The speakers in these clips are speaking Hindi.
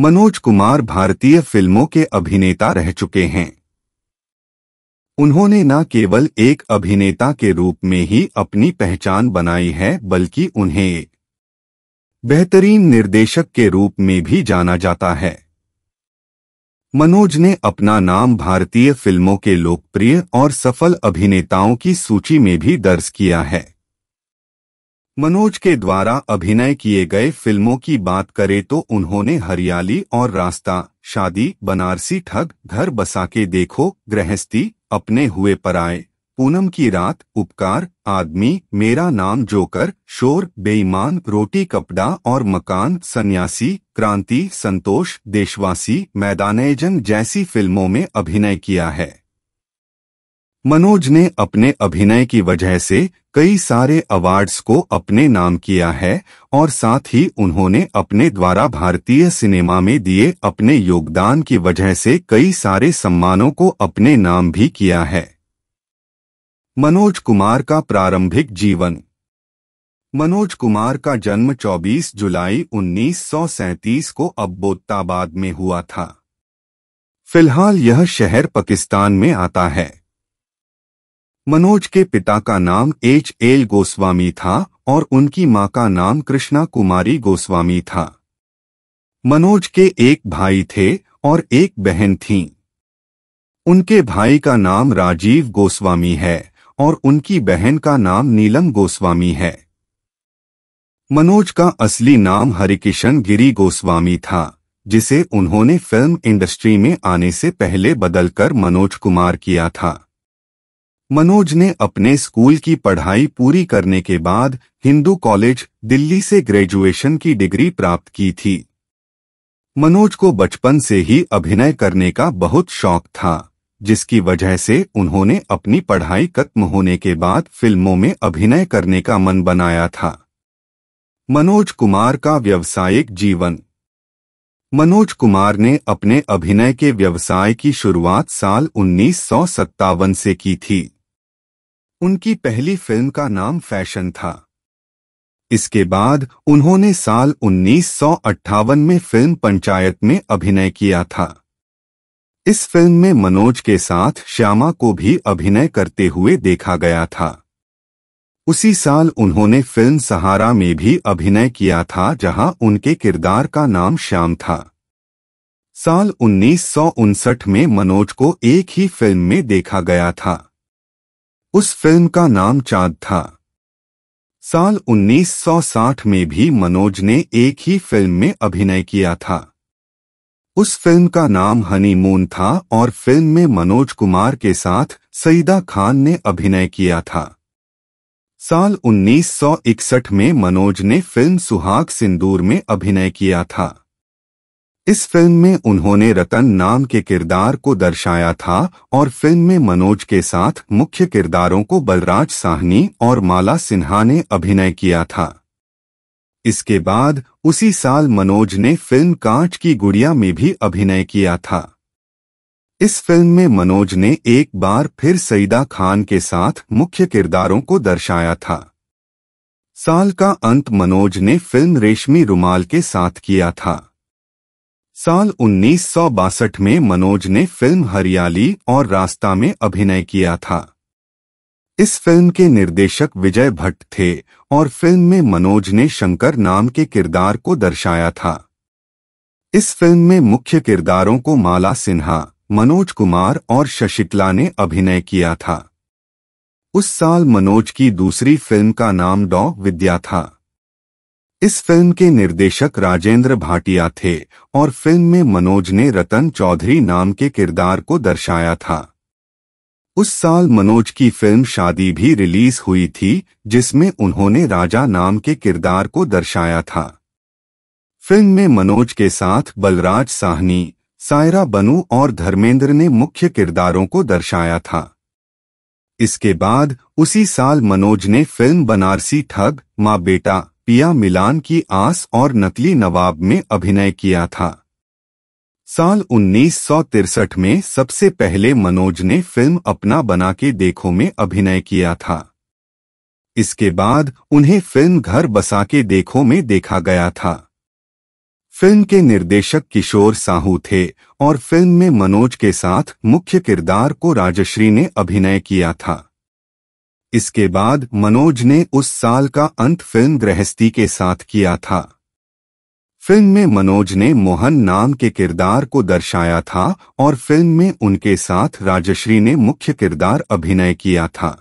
मनोज कुमार भारतीय फिल्मों के अभिनेता रह चुके हैं उन्होंने न केवल एक अभिनेता के रूप में ही अपनी पहचान बनाई है बल्कि उन्हें बेहतरीन निर्देशक के रूप में भी जाना जाता है मनोज ने अपना नाम भारतीय फिल्मों के लोकप्रिय और सफल अभिनेताओं की सूची में भी दर्ज किया है मनोज के द्वारा अभिनय किए गए फिल्मों की बात करें तो उन्होंने हरियाली और रास्ता शादी बनारसी ठग घर बसा के देखो गृहस्थी अपने हुए पराए पूनम की रात उपकार आदमी मेरा नाम जोकर शोर बेईमान रोटी कपड़ा और मकान सन्यासी क्रांति संतोष देशवासी मैदानजन जैसी फिल्मों में अभिनय किया है मनोज ने अपने अभिनय की वजह से कई सारे अवार्ड्स को अपने नाम किया है और साथ ही उन्होंने अपने द्वारा भारतीय सिनेमा में दिए अपने योगदान की वजह से कई सारे सम्मानों को अपने नाम भी किया है मनोज कुमार का प्रारंभिक जीवन मनोज कुमार का जन्म 24 जुलाई 1937 को अब्बोत्ताबाद में हुआ था फिलहाल यह शहर पाकिस्तान में आता है मनोज के पिता का नाम एच एल गोस्वामी था और उनकी मां का नाम कृष्णा कुमारी गोस्वामी था मनोज के एक भाई थे और एक बहन थी उनके भाई का नाम राजीव गोस्वामी है और उनकी बहन का नाम नीलम गोस्वामी है मनोज का असली नाम हरिकिशन गिरी गोस्वामी था जिसे उन्होंने फिल्म इंडस्ट्री में आने से पहले बदलकर मनोज कुमार किया था मनोज ने अपने स्कूल की पढ़ाई पूरी करने के बाद हिंदू कॉलेज दिल्ली से ग्रेजुएशन की डिग्री प्राप्त की थी मनोज को बचपन से ही अभिनय करने का बहुत शौक था जिसकी वजह से उन्होंने अपनी पढ़ाई खत्म होने के बाद फिल्मों में अभिनय करने का मन बनाया था मनोज कुमार का व्यवसायिक जीवन मनोज कुमार ने अपने अभिनय के व्यवसाय की शुरुआत साल उन्नीस से की थी उनकी पहली फिल्म का नाम फैशन था इसके बाद उन्होंने साल उन्नीस में फिल्म पंचायत में अभिनय किया था इस फिल्म में मनोज के साथ श्यामा को भी अभिनय करते हुए देखा गया था उसी साल उन्होंने फिल्म सहारा में भी अभिनय किया था जहां उनके किरदार का नाम श्याम था साल उन्नीस में मनोज को एक ही फिल्म में देखा गया था उस फिल्म का नाम चांद था साल 1960 में भी मनोज ने एक ही फिल्म में अभिनय किया था उस फिल्म का नाम हनीमून था और फिल्म में मनोज कुमार के साथ सईदा खान ने अभिनय किया था साल 1961 में मनोज ने फिल्म सुहाग सिंदूर में अभिनय किया था इस फिल्म में उन्होंने रतन नाम के किरदार को दर्शाया था और फिल्म में मनोज के साथ मुख्य किरदारों को बलराज साहनी और माला सिन्हा ने अभिनय किया था इसके बाद उसी साल मनोज ने फिल्म कांच की गुड़िया में भी अभिनय किया था इस फिल्म में मनोज ने एक बार फिर सईदा खान के साथ मुख्य किरदारों को दर्शाया था साल का अंत मनोज ने फिल्म रेशमी रुमाल के साथ किया था साल उन्नीस में मनोज ने फिल्म हरियाली और रास्ता में अभिनय किया था इस फिल्म के निर्देशक विजय भट्ट थे और फिल्म में मनोज ने शंकर नाम के किरदार को दर्शाया था इस फिल्म में मुख्य किरदारों को माला सिन्हा मनोज कुमार और शशिकला ने अभिनय किया था उस साल मनोज की दूसरी फिल्म का नाम डॉ विद्या था इस फिल्म के निर्देशक राजेंद्र भाटिया थे और फिल्म में मनोज ने रतन चौधरी नाम के किरदार को दर्शाया था उस साल मनोज की फिल्म शादी भी रिलीज हुई थी जिसमें उन्होंने राजा नाम के किरदार को दर्शाया था फिल्म में मनोज के साथ बलराज साहनी सायरा बनू और धर्मेंद्र ने मुख्य किरदारों को दर्शाया था इसके बाद उसी साल मनोज ने फिल्म बनारसी ठग माँ बेटा पिया मिलान की आस और नकली नवाब में अभिनय किया था साल उन्नीस में सबसे पहले मनोज ने फिल्म अपना बना के देखो में अभिनय किया था इसके बाद उन्हें फिल्म घर बसा के देखो में देखा गया था फिल्म के निर्देशक किशोर साहू थे और फिल्म में मनोज के साथ मुख्य किरदार को राजश्री ने अभिनय किया था इसके बाद मनोज ने उस साल का अंत फिल्म गृहस्थी के साथ किया था फिल्म में मनोज ने मोहन नाम के किरदार को दर्शाया था और फिल्म में उनके साथ राजश्री ने मुख्य किरदार अभिनय किया था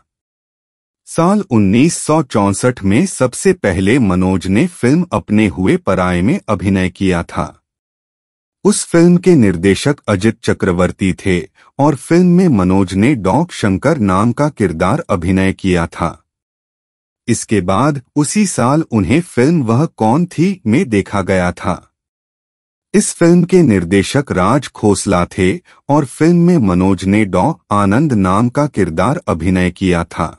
साल उन्नीस में सबसे पहले मनोज ने फिल्म अपने हुए पराये में अभिनय किया था उस फिल्म के निर्देशक अजित चक्रवर्ती थे और फिल्म में मनोज ने डॉक शंकर नाम का किरदार अभिनय किया था इसके बाद उसी साल उन्हें फिल्म वह कौन थी में देखा गया था इस फिल्म के निर्देशक राज खोसला थे और फिल्म में मनोज ने डॉ आनंद नाम का किरदार अभिनय किया था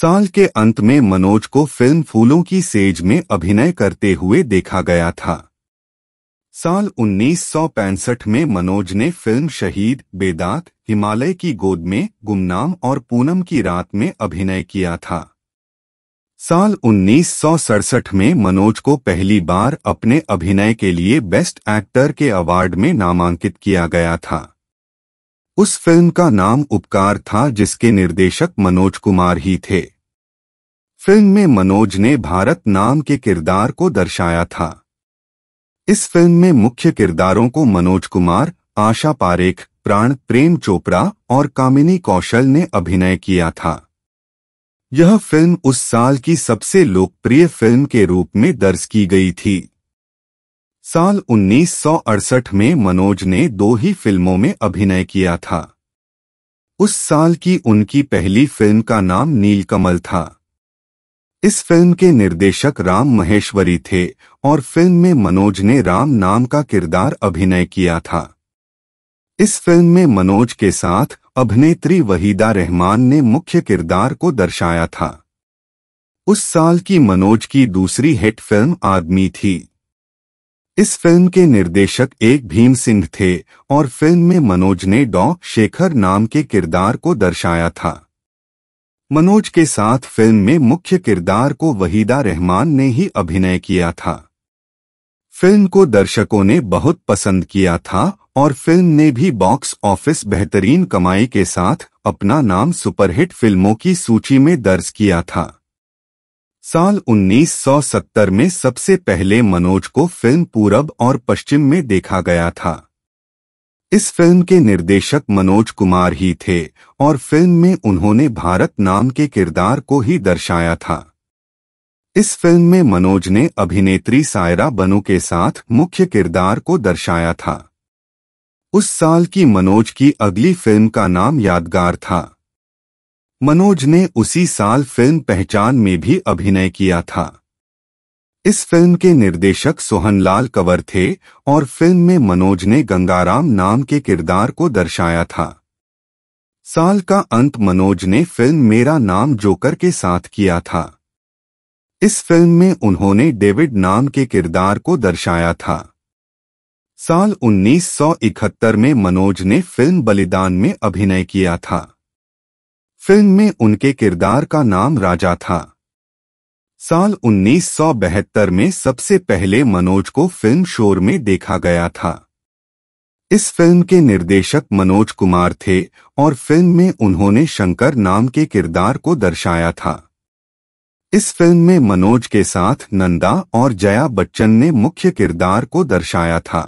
साल के अंत में मनोज को फिल्म फूलों की सेज में अभिनय करते हुए देखा गया था साल उन्नीस में मनोज ने फिल्म शहीद बेदात हिमालय की गोद में गुमनाम और पूनम की रात में अभिनय किया था साल उन्नीस में मनोज को पहली बार अपने अभिनय के लिए बेस्ट एक्टर के अवार्ड में नामांकित किया गया था उस फिल्म का नाम उपकार था जिसके निर्देशक मनोज कुमार ही थे फिल्म में मनोज ने भारत नाम के किरदार को दर्शाया था इस फिल्म में मुख्य किरदारों को मनोज कुमार आशा पारेख प्राण प्रेम चोपड़ा और कामिनी कौशल ने अभिनय किया था यह फिल्म उस साल की सबसे लोकप्रिय फिल्म के रूप में दर्ज की गई थी साल 1968 में मनोज ने दो ही फिल्मों में अभिनय किया था उस साल की उनकी पहली फिल्म का नाम नीलकमल था इस फिल्म के निर्देशक राम महेश्वरी थे और फिल्म में मनोज ने राम नाम का किरदार अभिनय किया था इस फिल्म में मनोज के साथ अभिनेत्री वहीदा रहमान ने मुख्य किरदार को दर्शाया था उस साल की मनोज की दूसरी हिट फिल्म आदमी थी इस फिल्म के निर्देशक एक भीम सिंह थे और फिल्म में मनोज ने डॉ शेखर नाम के किरदार को दर्शाया था मनोज के साथ फिल्म में मुख्य किरदार को वहीदा रहमान ने ही अभिनय किया था फिल्म को दर्शकों ने बहुत पसंद किया था और फिल्म ने भी बॉक्स ऑफिस बेहतरीन कमाई के साथ अपना नाम सुपरहिट फिल्मों की सूची में दर्ज किया था साल 1970 में सबसे पहले मनोज को फिल्म पूरब और पश्चिम में देखा गया था इस फिल्म के निर्देशक मनोज कुमार ही थे और फिल्म में उन्होंने भारत नाम के किरदार को ही दर्शाया था इस फिल्म में मनोज ने अभिनेत्री सायरा बनू के साथ मुख्य किरदार को दर्शाया था उस साल की मनोज की अगली फिल्म का नाम यादगार था मनोज ने उसी साल फिल्म पहचान में भी अभिनय किया था इस फिल्म के निर्देशक सोहनलाल कंवर थे और फिल्म में मनोज ने गंगाराम नाम के किरदार को दर्शाया था साल का अंत मनोज ने फिल्म मेरा नाम जोकर के साथ किया था इस फिल्म में उन्होंने डेविड नाम के किरदार को दर्शाया था साल 1971 में मनोज ने फिल्म बलिदान में अभिनय किया था फिल्म में उनके किरदार का नाम राजा था साल उन्नीस में सबसे पहले मनोज को फिल्म शोर में देखा गया था इस फिल्म के निर्देशक मनोज कुमार थे और फिल्म में उन्होंने शंकर नाम के किरदार को दर्शाया था इस फिल्म में मनोज के साथ नंदा और जया बच्चन ने मुख्य किरदार को दर्शाया था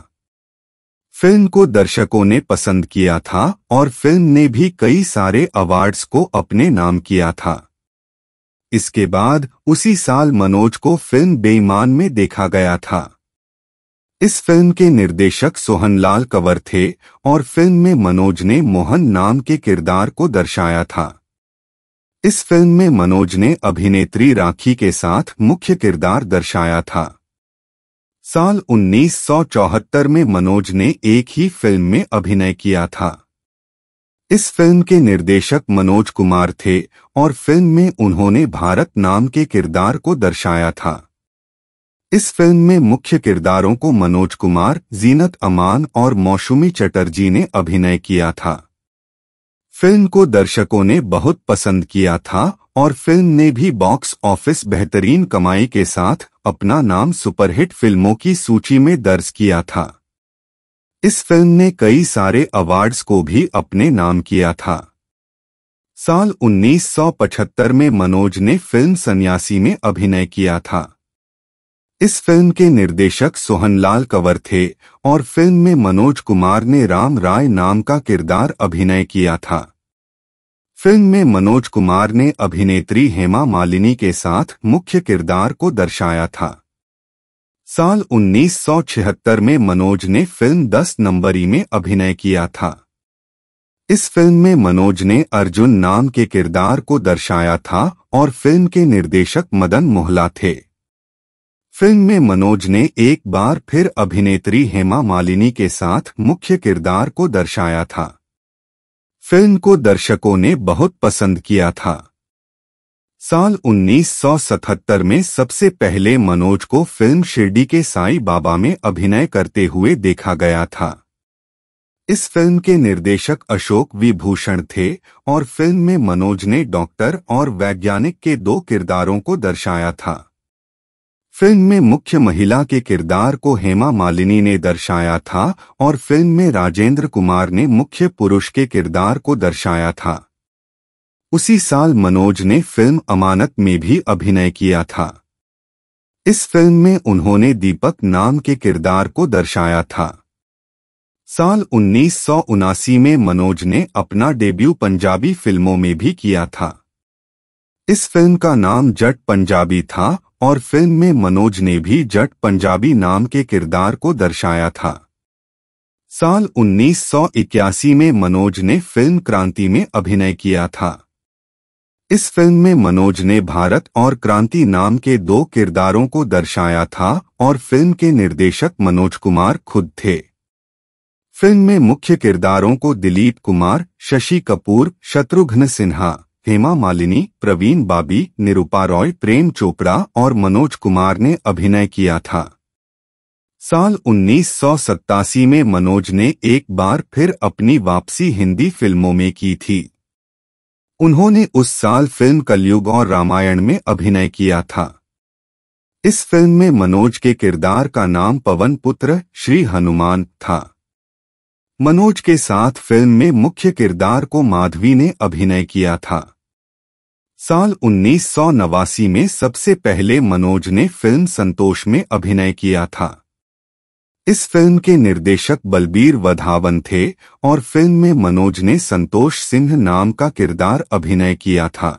फिल्म को दर्शकों ने पसंद किया था और फिल्म ने भी कई सारे अवार्ड्स को अपने नाम किया था इसके बाद उसी साल मनोज को फिल्म बेईमान में देखा गया था इस फिल्म के निर्देशक सोहनलाल कंवर थे और फिल्म में मनोज ने मोहन नाम के किरदार को दर्शाया था इस फिल्म में मनोज ने अभिनेत्री राखी के साथ मुख्य किरदार दर्शाया था साल 1974 में मनोज ने एक ही फिल्म में अभिनय किया था इस फिल्म के निर्देशक मनोज कुमार थे और फिल्म में उन्होंने भारत नाम के किरदार को दर्शाया था इस फिल्म में मुख्य किरदारों को मनोज कुमार जीनत अमान और मौसुमी चटर्जी ने अभिनय किया था फिल्म को दर्शकों ने बहुत पसंद किया था और फिल्म ने भी बॉक्स ऑफिस बेहतरीन कमाई के साथ अपना नाम सुपरहिट फिल्मों की सूची में दर्ज किया था इस फिल्म ने कई सारे अवार्ड्स को भी अपने नाम किया था साल 1975 में मनोज ने फिल्म सन्यासी में अभिनय किया था इस फिल्म के निर्देशक सोहनलाल कंवर थे और फिल्म में मनोज कुमार ने राम राय नाम का किरदार अभिनय किया था फिल्म में मनोज कुमार ने अभिनेत्री हेमा मालिनी के साथ मुख्य किरदार को दर्शाया था साल 1976 में मनोज ने फिल्म 10 नंबरी में अभिनय किया था इस फिल्म में मनोज ने अर्जुन नाम के किरदार को दर्शाया था और फिल्म के निर्देशक मदन मोहला थे फिल्म में मनोज ने एक बार फिर अभिनेत्री हेमा मालिनी के साथ मुख्य किरदार को दर्शाया था फिल्म को दर्शकों ने बहुत पसंद किया था साल 1977 में सबसे पहले मनोज को फिल्म शिरडी के साई बाबा में अभिनय करते हुए देखा गया था इस फिल्म के निर्देशक अशोक विभूषण थे और फिल्म में मनोज ने डॉक्टर और वैज्ञानिक के दो किरदारों को दर्शाया था फिल्म में मुख्य महिला के किरदार को हेमा मालिनी ने दर्शाया था और फिल्म में राजेंद्र कुमार ने मुख्य पुरुष के किरदार को दर्शाया था उसी साल मनोज ने फिल्म अमानत में भी अभिनय किया था इस फिल्म में उन्होंने दीपक नाम के किरदार को दर्शाया था साल उन्नीस में मनोज ने अपना डेब्यू पंजाबी फिल्मों में भी किया था इस फिल्म का नाम जट पंजाबी था और फिल्म में मनोज ने भी जट पंजाबी नाम के किरदार को दर्शाया था साल 1981 में मनोज ने फिल्म क्रांति में अभिनय किया था इस फिल्म में मनोज ने भारत और क्रांति नाम के दो किरदारों को दर्शाया था और फिल्म के निर्देशक मनोज कुमार खुद थे फिल्म में मुख्य किरदारों को दिलीप कुमार शशि कपूर शत्रुघ्न सिन्हा हेमा मालिनी प्रवीण बाबी निरूपा रॉय प्रेम चोपड़ा और मनोज कुमार ने अभिनय किया था साल उन्नीस में मनोज ने एक बार फिर अपनी वापसी हिंदी फिल्मों में की थी उन्होंने उस साल फिल्म कलयुग और रामायण में अभिनय किया था इस फिल्म में मनोज के किरदार का नाम पवन पुत्र श्री हनुमान था मनोज के साथ फिल्म में मुख्य किरदार को माधवी ने अभिनय किया था साल उन्नीस में सबसे पहले मनोज ने फिल्म संतोष में अभिनय किया था इस फिल्म के निर्देशक बलबीर वधावन थे और फिल्म में मनोज ने संतोष सिंह नाम का किरदार अभिनय किया था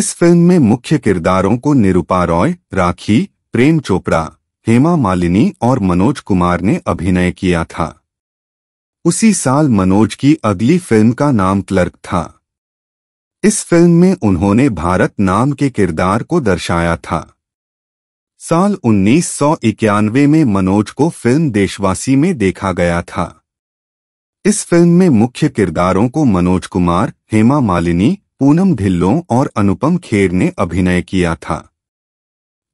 इस फिल्म में मुख्य किरदारों को निरुपा रॉय राखी प्रेम चोपड़ा हेमा मालिनी और मनोज कुमार ने अभिनय किया था उसी साल मनोज की अगली फिल्म का नाम क्लर्क था इस फिल्म में उन्होंने भारत नाम के किरदार को दर्शाया था साल 1991 में मनोज को फिल्म देशवासी में देखा गया था इस फिल्म में मुख्य किरदारों को मनोज कुमार हेमा मालिनी पूनम ढिल्लों और अनुपम खेर ने अभिनय किया था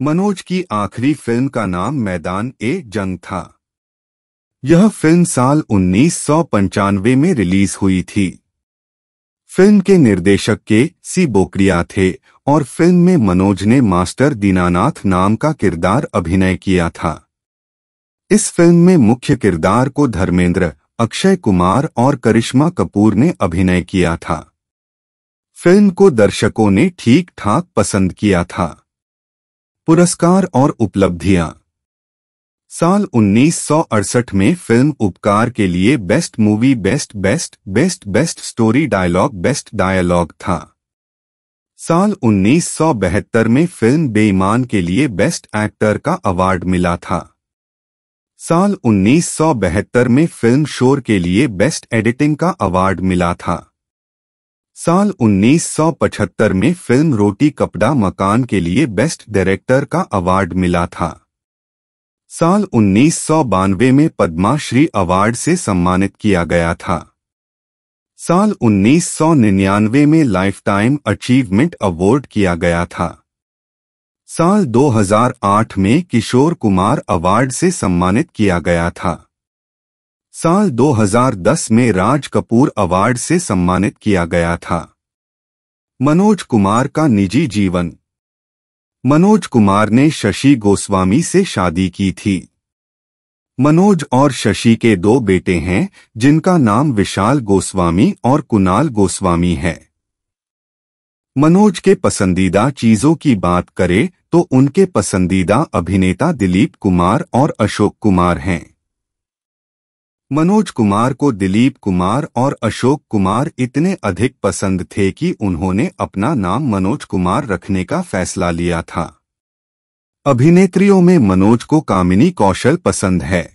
मनोज की आखिरी फिल्म का नाम मैदान ए जंग था यह फिल्म साल उन्नीस में रिलीज हुई थी फिल्म के निर्देशक के सी बोकरिया थे और फिल्म में मनोज ने मास्टर दीनानाथ नाम का किरदार अभिनय किया था इस फिल्म में मुख्य किरदार को धर्मेंद्र अक्षय कुमार और करिश्मा कपूर ने अभिनय किया था फिल्म को दर्शकों ने ठीक ठाक पसंद किया था पुरस्कार और उपलब्धियां साल उन्नीस में फिल्म उपकार के लिए best movie best best best best story dialogue best dialogue था साल उन्नीस में फिल्म बेईमान के लिए बेस्ट एक्टर का अवार्ड मिला था साल उन्नीस में फिल्म शोर के लिए बेस्ट एडिटिंग का अवार्ड मिला था साल उन्नीस में फिल्म रोटी कपड़ा मकान के लिए बेस्ट डायरेक्टर का अवार्ड मिला था साल उन्नीस सौ बानवे में पद्माश्री अवार्ड से सम्मानित किया गया था साल उन्नीस सौ निन्यानवे में लाइफ टाइम अचीवमेंट अवार्ड किया गया था साल 2008 में किशोर कुमार अवार्ड से सम्मानित किया गया था साल 2010 में राज कपूर अवार्ड से सम्मानित किया गया था मनोज कुमार का निजी जीवन मनोज कुमार ने शशि गोस्वामी से शादी की थी मनोज और शशि के दो बेटे हैं जिनका नाम विशाल गोस्वामी और कुणाल गोस्वामी है मनोज के पसंदीदा चीजों की बात करें तो उनके पसंदीदा अभिनेता दिलीप कुमार और अशोक कुमार हैं मनोज कुमार को दिलीप कुमार और अशोक कुमार इतने अधिक पसंद थे कि उन्होंने अपना नाम मनोज कुमार रखने का फैसला लिया था अभिनेत्रियों में मनोज को कामिनी कौशल पसंद है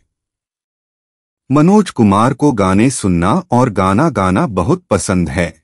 मनोज कुमार को गाने सुनना और गाना गाना बहुत पसंद है